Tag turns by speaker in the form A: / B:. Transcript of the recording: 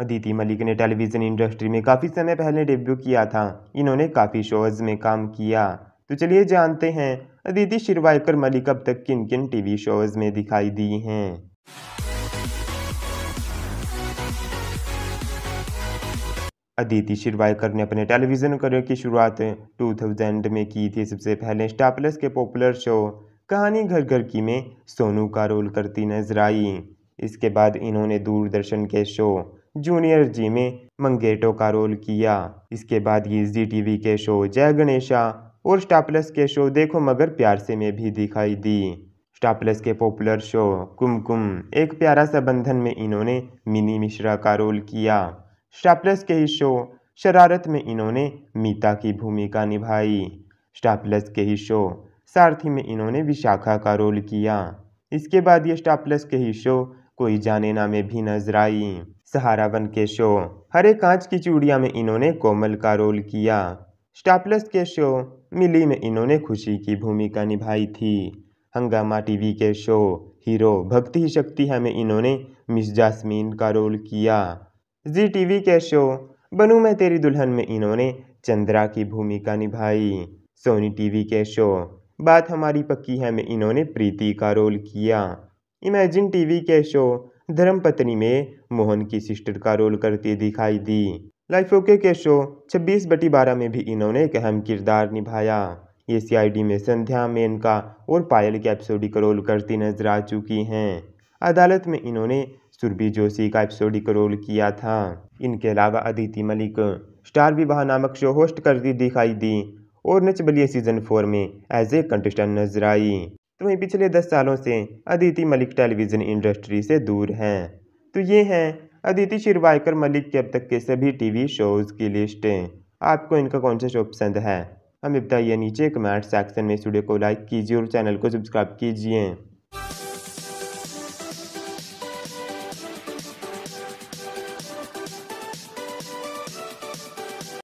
A: अदिति मलिक ने television industry में काफ़ी समय पहले डेब्यू किया था इन्होंने काफ़ी शोज़ में काम किया तो चलिए जानते हैं अदिति शिरवायकर मलिक अब तक किन किन टीवी शोज़ में दिखाई दी हैं अदिति शिरवायकर ने अपने टेलीविज़न करियर की शुरुआत 2000 में की थी सबसे पहले स्टार प्लस के पॉपुलर शो कहानी घर घर की में सोनू का रोल करती नजर आई इसके बाद इन्होंने दूरदर्शन के शो जूनियर जी में मंगेटो का रोल किया इसके बाद ये जी टीवी के शो जय गणेशा और स्टार प्लस के शो देखो मगर प्यार से में भी दिखाई दी स्टार प्लस के पॉपुलर शो कुमकुम एक प्यारा सा बंधन में इन्होंने मिनी मिश्रा का रोल किया स्टार प्लस के ही शो शरारत में इन्होंने मीता की भूमिका निभाई स्टार प्लस के ही शो सारथी में इन्होंने विशाखा का रोल किया इसके बाद ये स्टार प्लस के ही शो कोई जाने ना में भी नजर आई सहारा वन के शो हरे कांच की चूड़िया में इन्होंने कोमल का रोल किया स्टापलस के शो मिली में इन्होंने खुशी की भूमिका निभाई थी हंगामा टीवी के शो हीरो भक्ति ही शक्ति है में इन्होंने मिस जासमीन का रोल किया जी टीवी के शो बनू मैं तेरी दुल्हन में इन्होंने चंद्रा की भूमिका निभाई सोनी टीवी के शो बात हमारी पक्की है में इन्होंने प्रीति का रोल किया इमेजिन टीवी के शो धर्मपत्नी में मोहन की सिस्टर का रोल करती दिखाई दी लाइफ ओके के शो छब्बीस बटी बारह में भी इन्होंने एक अहम किरदार निभाया ये सीआईडी में संध्या मेनका और पायल के एपिसोडिक रोल करती नजर आ चुकी हैं अदालत में इन्होंने सुरभि जोशी का एपिसोडिक रोल किया था इनके अलावा अदिति मलिक स्टार विवाह नामक शो होस्ट करती दिखाई दी और नच बलिए सीजन फोर में एज ए कंटेस्टेंट नजर आई तो वहीं पिछले दस सालों से अदिति मलिक टेलीविज़न इंडस्ट्री से दूर हैं तो ये हैं अदिति शिरवायकर मलिक के अब तक के सभी टीवी शोज़ की लिस्टें आपको इनका कौन सा शो पसंद है हमें बताइए नीचे कमेंट सेक्शन में इस वीडियो को लाइक कीजिए और चैनल को सब्सक्राइब कीजिए